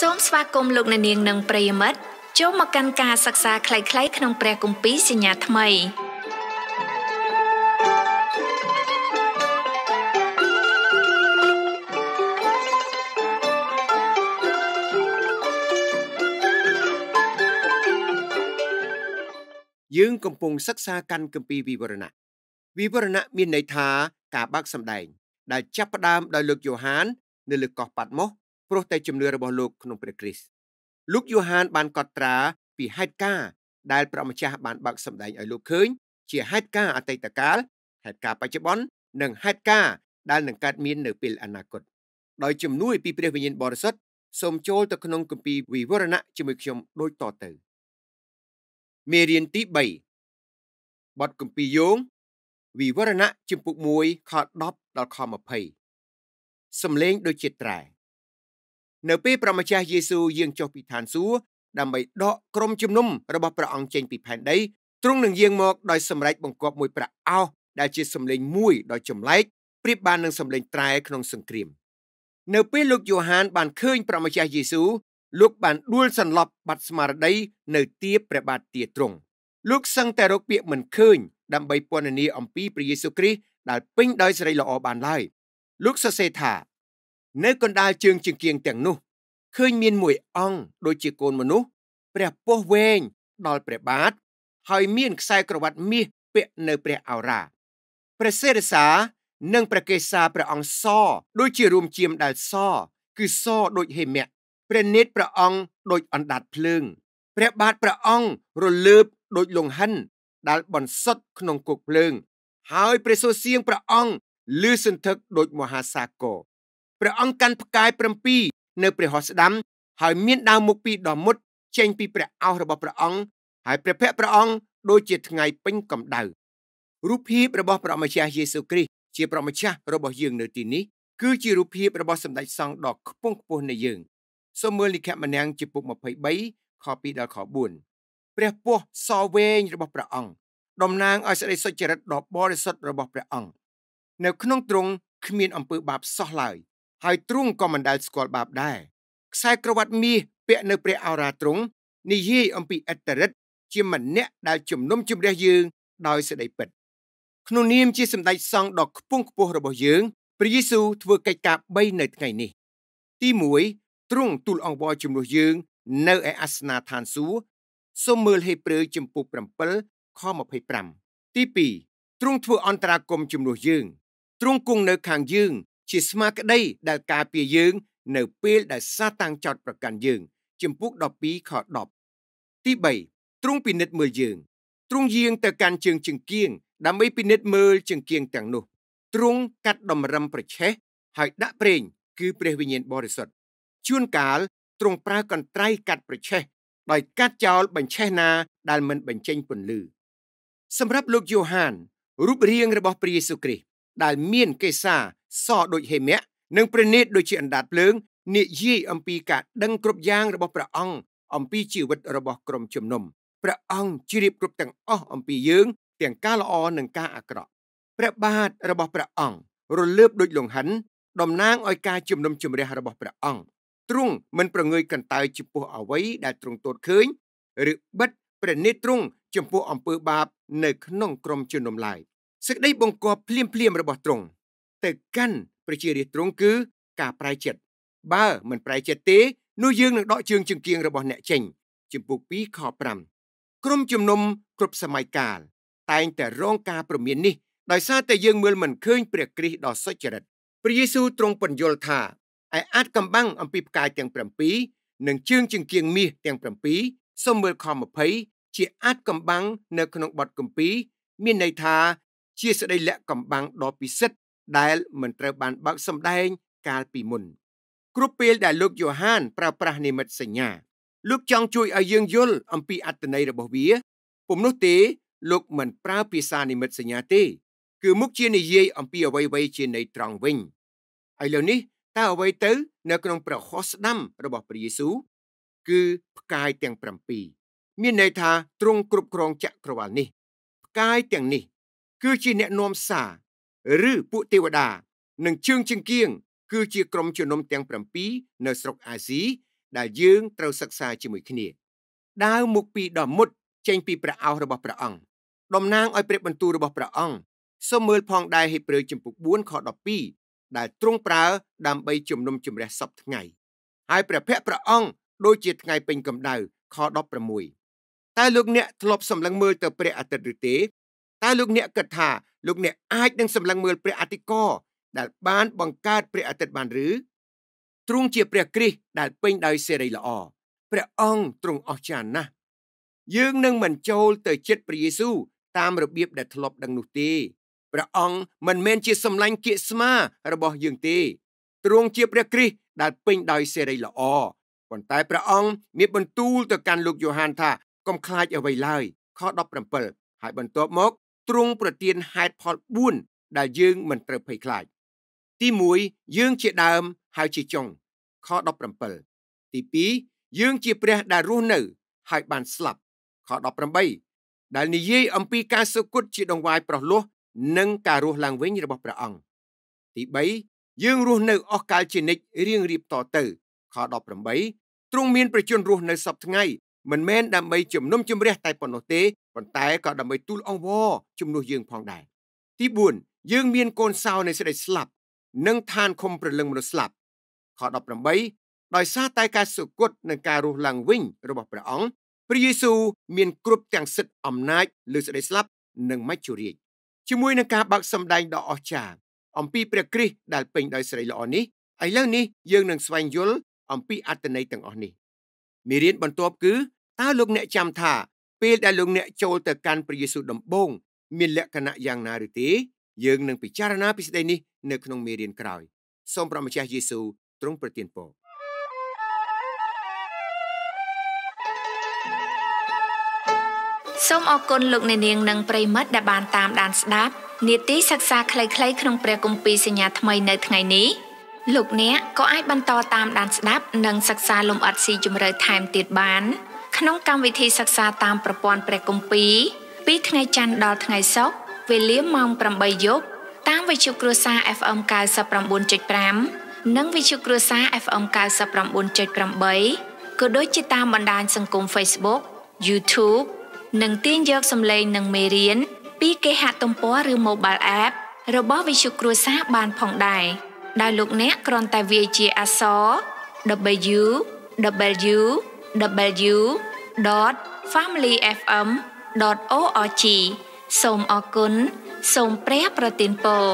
សូមស្វាគមន៍លោកអ្នកនាងនិងប្រិយមិត្តចូលមកកាន់ការសិក្សាខ្លីៗក្នុងព្រះគម្ពីរសញ្ញាថ្មីយើងកំពុងសិក្សាកាន់គម្ពីរវិវរណៈវិវរណៈមានន័យថាការបើកសម្ដែង ដែលចាប់ផ្ដើមដោយលោកយ៉ូហាននៅលើកោះប៉ាត់ម៉ូសព្រោះតែជំនឿរបស់លោកក្នុងព្រះគ្រីស្ទលោកយូហានបានកត់ត្រាពីហេតុការណ៍ដែលព្រះម្ចាស់បានបើកសម្ដែងឲ្យលោកឃើញជាហេតុការណ៍អតីតកាលហេតុការណ៍បច្ចុប្បន្ននិងហេតុការណ៍ដែលនឹងកើតមាននៅពេលអនាគតដោយជំនួយពីព្រះវិញ្ញាណបរិសុទ្ធសូមចូលទៅក្នុងគម្ពីរវិវរណៈជាមួយខ្ញុំដូចតទៅមេរៀនទី3បទគម្ពីរយោងវិវរណៈជំពូក1ខ10ដល់ខ20សំលេងដូចជាត្រែនៅពេលព្រះម្ចាស់យេស៊ូវយាងចុះពីឋានសួគ៌ដើម្បីដកក្រុមជំនុំរបស់ព្រះអង្គចេញពីផែនដីទ្រង់នឹងយាងមកដោយសម្ដែងបង្គាប់មួយប្រាក់អោសដែលជាសម្លេងមួយដ៏ចម្លែកប្រៀបបាននឹងសម្លេងត្រែក្នុងសង្គ្រាមនៅពេលលោកយ៉ូហានបានឃើញព្រះម្ចាស់យេស៊ូវលោកបានដួលសន្លប់បាត់ស្មារតីនៅទីព្រះបាទទាទ្រង់លោកសឹងតែរកពាក្យមិនឃើញដើម្បីពន្ទនាអំពីព្រះយេស៊ូវគ្រីស្ទដែលពេញដោយសេរីល្អបានឡើយលោកសរសេរថានៅកណ្ដាលជើងជង្គៀងទាំងនោះឃើញមានមួយអង្គដូចជាកូនមនុស្សព្រះពោះវែងដល់ព្រះបាទហើយមានខ្សែក្រវ៉ាត់មាសពាក់នៅព្រះអោរាព្រះសេរសា និងព្រះកេសាព្រះអង្គសដូចជារួមជាមដែលស គឺសដូចហេមៈព្រះនេតព្រះអង្គដូចអណ្ដាតភ្លើងព្រះបាទព្រះអង្គរលើបដូចលង្ហិនដែលបន្សុទ្ធក្នុងគុកភ្លើង ហើយព្រះសូសៀងព្រះអង្គលឺសន្ធឹកដូចមហាសាគរព្រះអង្គកាន់ផ្កាយ7នៅព្រះហស្តាំ ហើយមានដាវមុខពីរដ៏មុតចេញពីព្រះអោសរបស់ព្រះអង្គហើយព្រះភ័ក្ត្រព្រះអង្គដូចជាថ្ងៃពេញកម្ដៅរូបភាពរបស់ព្រះម្ចាស់យេស៊ូវគ្រីស្ទជាព្រះម្ចាស់របស់យើងនៅទីនេះគឺជារូបភាពរបស់សម្ដេចសង្ឃដ៏ខ្ពង់ខ្ពស់នៃយើងសូមមើលលិខិតម្នាក់ជាពុក23ខ2ដល់ខ4ព្រះពស់សវែងរបស់ព្រះអង្គតំណាងឲ្យសេចក្តីសុចរិតដ៏បរិសុទ្ធរបស់ព្រះអង្គនៅក្នុងទ្រង់គ្មានអំពើបាបសោះឡើយហើយទ្រង់ក៏មិនដែលស្គាល់បាបដែរខ្សែក្រវ៉ាត់មាសពាក់នៅព្រះអរាទ្រង់និយាយអំពីអត្តរិទ្ធជាម្នាក់ដែលជំនុំជម្រះយើង ដោយសេចក្តីពិត ក្នុងនាមជាសម្ដេចសង្ឃដ៏ខ្ពង់ខ្ពស់របស់យើងព្រះយេស៊ូវធ្វើកិច្ចការ3នៅថ្ងៃនេះទី1ទ្រង់ទូលអង្វរជំនួសយើង នៅឯអាសនៈឋានសួគ៌សូមមើលហេព្រើរជំពូក7ខ25ទី2ទ្រង់ធ្វើអន្តរាគមជំនួសយើងទ្រង់គង់នៅខាងយើងជាស្មារតីដែលការពារយើង នៅពេលដែលសាតាំងចោតប្រកាន់យើងជំពូក12ខ10ទី3ទ្រង់ពិនិត្យមើលយើង ទ្រង់យាងទៅកាន់ជើង ជង្គៀងដើម្បីពិនិត្យមើល ជង្គៀងទាំងនោះ ទ្រង់កាត់តម្រឹមប្រឆេះហើយដាក់ប្រេងគឺព្រះវិញ្ញាណបរិសុទ្ធជួនកាលទ្រង់ប្រើកន្ត្រៃកាត់ប្រឆេះដោយកាត់ចោល បញ្ឆេះណា ដែលមិនបញ្ចេញពន្លឺសម្រាប់លោកយ៉ូហានរូបរាងរបស់ព្រះយេស៊ូវគ្រីស្ទដែលមានគេសាសដូចហេមៈនិងព្រះនេតដូចជាអណ្ដាតភ្លើងនិយាយអំពីការដឹងគ្រប់យ៉ាងរបស់ព្រះអង្គអំពីជីវិត របស់ ក្រុមជំនុំព្រះអង្គជ្រាបគ្រប់ទាំងអស់អំពីយើង ទាំងការល្អនិងការអាក្រក់ព្រះបាទរបស់ព្រះអង្គរលើបដូចលង្ហិនតំណាងឲ្យការជំនុំជម្រះរបស់ព្រះអង្គទ្រង់មិនប្រងើយកន្តើយចំពោះអ្វីដែល ទ្រង់ទតឃើញឬបិទព្រះនេត្រទ្រង់ចំពោះអំពើបាប នៅក្នុងក្រុម ជំនុំឡើយសេចក្តីបង្គាប់ភ្លាមភ្លាមរបស់ទ្រង់ទៅកាន់ប្រជារាស្ត្រទ្រង់គឺការប្រែចិត្តបើ មិនប្រែចិត្តទេនោះយើងនឹងដកជើងជង្គៀងរបស់អ្នកចេញជំពូក2ខ5ក្រុមជំនុំគ្រប់សម័យកាល តែងតែរងការព្រមាននេះដោយសារតែយើងមើលមិនឃើញព្រះគ្រីស្ទដ៏សុចរិតព្រះយេស៊ូវទ្រង់ពន្យល់ថាឯអាចកំបាំងអំពីផ្កាយទាំង7និងជើងជង្គៀងមាសទាំង7សូមមើលខ20ជាអាចកំបាំងនៅ ក្នុងបទគម្ពីរមានន័យថាជាសេចក្តីលាក់កំបាំងដ៏ពិសិដ្ឋដែលមិនត្រូវបានបើកសម្ដែងកាលពីមុន គ្រប់ពេលដែលលោកយ៉ូហានប្រើប្រាស់និមិត្តសញ្ញា លោកចង់ជួយឲ្យយើងយល់អំពីអត្ថន័យរបស់វាពុំនោះទេលោកមិនប្រើភាសានិមិត្តសញ្ញាទេ គឺមុខជានិយាយអំពីអ្វីៗជានៃត្រង់វិញឥឡូវនេះតើអ្វីទៅ នៅក្នុងប្រហោះស្ដាំរបស់ព្រះយេស៊ូវគឺផ្កាយទាំង7មានន័យថាទ្រង់គ្រប់គ្រងចក្រវាលនេះ ផ្កាយទាំងនេះគឺជាអ្នកនាំសារឬពួកទេវតានិងជើងជង្គៀងគឺជាក្រុមជំនុំទាំង7នៅ ស្រុកអាស៊ីដែលយើងត្រូវសិក្សាជាមួយ គ្នាដើរមុខពីដ៏មុត ចេញ ពីព្រះអោសរបស់ព្រះអង្គតំណាងឲ្យព្រះបន្ទូលរបស់ព្រះអង្គសូមមើលផងដែរហេព្រើរជំពូក4ខ12ដែលទ្រង់ប្រើដើម្បីជំនុំជម្រះសពថ្ងៃ ហើយព្រះភ័ក្ត្រព្រះអង្គដូចជាថ្ងៃ ពេញកម្ដៅខ16តើលោកអ្នកធ្លាប់សម្លឹងមើលទៅព្រះអាទិត្យឬទេតើលោកអ្នកគិតថាលោកអ្នកអាចនឹងសម្លឹងមើលព្រះអតិកោដែលបានបង្កើតព្រះអាទិត្យបានឬទ្រង់ជាព្រះគ្រីស្ទដែលពេញដោយសេរីល្អព្រះអង្គទ្រង់អស្ចារ្យណាស់យើងនឹងមិនចូលទៅជិតព្រះយេស៊ូវតាមរបៀបដែលធ្លាប់ដឹងនោះទេព្រះអង្គមិនមែនជាសម្លាញ់គៀកស្មារបស់យើងទេទ្រង់ជាព្រះគ្រីស្ទដែលពេញដោយសេរីល្អប៉ុន្តែព្រះអង្គមានបន្ទូលទៅកាន់លោកយ៉ូហានថាកុំខ្លាចអ្វីឡើយខ17ហើយបន្ទាប់មកទ្រង់ប្រទានហេតុផល4ដែលយើងមិនត្រូវភ័យខ្លាច ទី1យើងជាដើមហើយជាចុងខ17ទី2យើងជាព្រះដែលរស់នៅហើយបានស្លាប់ខ18ដែលនិយាយ អំពីការសុគតជាដងវាយប្រោះលោះនិងការរស់ឡើងវិញរបស់ព្រះអង្គទី3យើងរស់នៅអស់កលជានិច្ចរៀងរៀបតទៅខ18ទ្រង់មានប្រជញ្ញរស់នៅសពថ្ងៃមិនមែនដើម្បីជំនុំជម្រះតែប៉ុណ្ណោះទេប៉ុន្តែក៏ដើម្បីទូលអង្វរជំនួសយើងផងដែរទី4យើងមានកូនសោនៃសេចក្តីស្លាប់និងឋានខំប្រលឹងមនុស្សស្លាប់ខ18ដោយសារតែការសុគតនិងការរស់ឡើងវិញរបស់ព្រះអង្គព្រះយេស៊ូវមានគ្រប់ទាំងសិទ្ធិអំណាចលើសេចក្តីស្លាប់និងមច្ចុរាជជាមួយនឹងការបើកសម្ដែងដ៏អស្ចារ្យអំពីព្រះគ្រីស្ទដែលពេញដោយសេរីល្អនេះឥឡូវនេះយើងនឹងស្វែងយល់អំពីអត្ថន័យទាំងអស់នេះមេរៀនបន្ទាប់គឺតើលោកអ្នកចាំថាពេលដែលលោកអ្នកចូលទៅកាន់ព្រះយេស៊ូវដំបូងមានលក្ខណៈយ៉ាងណាឬទេយើងនឹងពិចារណាពីស្តីនេះនៅក្នុងមេរៀនក្រោយសូមព្រះម្ចាស់យេស៊ូវទ្រង់ប្រទានពរសូមអរគុណលោកអ្នកនាងនិងប្រិមិត្តដែលបានតាមដានស្ដាប់នាទីសិក្សាខ្លីៗក្នុងព្រះគម្ពីរសញ្ញាថ្មីនៅថ្ងៃនេះលោកអ្នកក៏អាចបន្តតាមដានស្ដាប់និងសិក្សាលំអិតស៊ីជម្រៅថែមទៀតបាន។ក្នុងកម្មវិធីសិក្សាតាមប្រព័ន្ធព្រះគម្ពីរពីថ្ងៃច័ន្ទដល់ថ្ងៃសុក្រវេលាម៉ោង8យប់តាមវិទ្យុគ្រួសារ FM 99.5និងវិទ្យុគ្រួសារ FM 99.8ក៏ដូចជាតាមបណ្ដាញសង្គម Facebook YouTube និងទាញយកសម្លេងនិងមេរៀនពីគេហទំព័រឬ Mobile App របស់វិទ្យុគ្រួសារបានផងដែរដោយលោកអ្នកគ្រាន់តែវាយជាអក្សរ www www.familyfm.org សូមអរគុណសូមព្រះប្រទានពរ